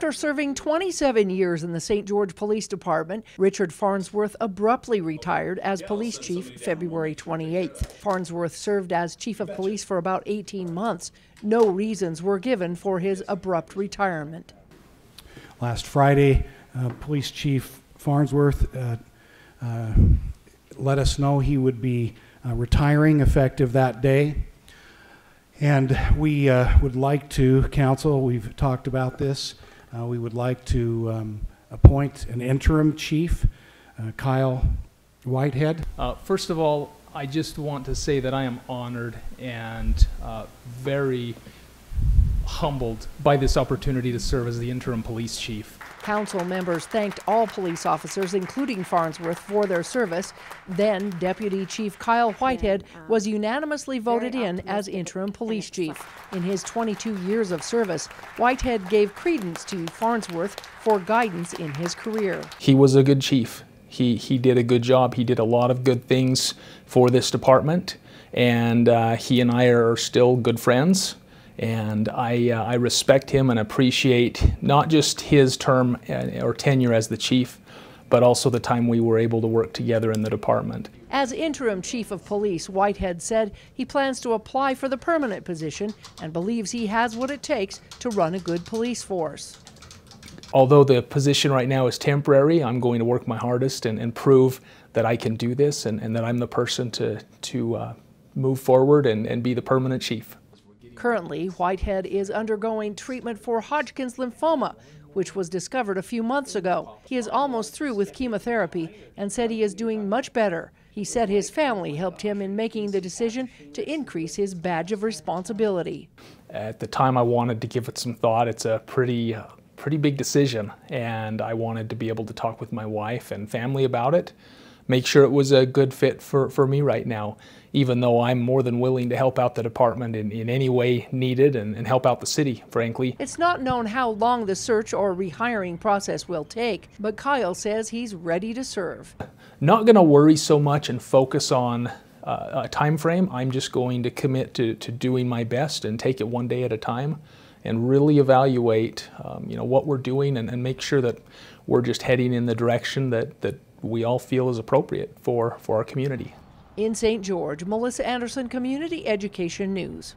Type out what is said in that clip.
After serving 27 years in the St. George Police Department, Richard Farnsworth abruptly retired as police chief February 28th. Farnsworth served as chief of police for about 18 months. No reasons were given for his abrupt retirement. Last Friday, uh, Police Chief Farnsworth uh, uh, let us know he would be uh, retiring effective that day. And we uh, would like to, Council, we've talked about this, uh, we would like to um, appoint an interim chief, uh, Kyle Whitehead. Uh, first of all, I just want to say that I am honored and uh, very humbled by this opportunity to serve as the interim police chief. Council members thanked all police officers, including Farnsworth, for their service. Then Deputy Chief Kyle Whitehead was unanimously voted in as interim police chief. In his 22 years of service, Whitehead gave credence to Farnsworth for guidance in his career. He was a good chief. He, he did a good job. He did a lot of good things for this department, and uh, he and I are still good friends. And I, uh, I respect him and appreciate not just his term uh, or tenure as the chief, but also the time we were able to work together in the department. As interim chief of police, Whitehead said he plans to apply for the permanent position and believes he has what it takes to run a good police force. Although the position right now is temporary, I'm going to work my hardest and, and prove that I can do this and, and, that I'm the person to, to uh, move forward and, and be the permanent chief. Currently, Whitehead is undergoing treatment for Hodgkin's lymphoma, which was discovered a few months ago. He is almost through with chemotherapy and said he is doing much better. He said his family helped him in making the decision to increase his badge of responsibility. At the time I wanted to give it some thought. It's a pretty pretty big decision and I wanted to be able to talk with my wife and family about it make sure it was a good fit for, for me right now, even though I'm more than willing to help out the department in, in any way needed and, and help out the city, frankly. It's not known how long the search or rehiring process will take, but Kyle says he's ready to serve. Not going to worry so much and focus on uh, a time frame. I'm just going to commit to, to doing my best and take it one day at a time and really evaluate um, you know what we're doing and, and, make sure that we're just heading in the direction that that we all feel is appropriate for, for our community. In St. George, Melissa Anderson, Community Education News.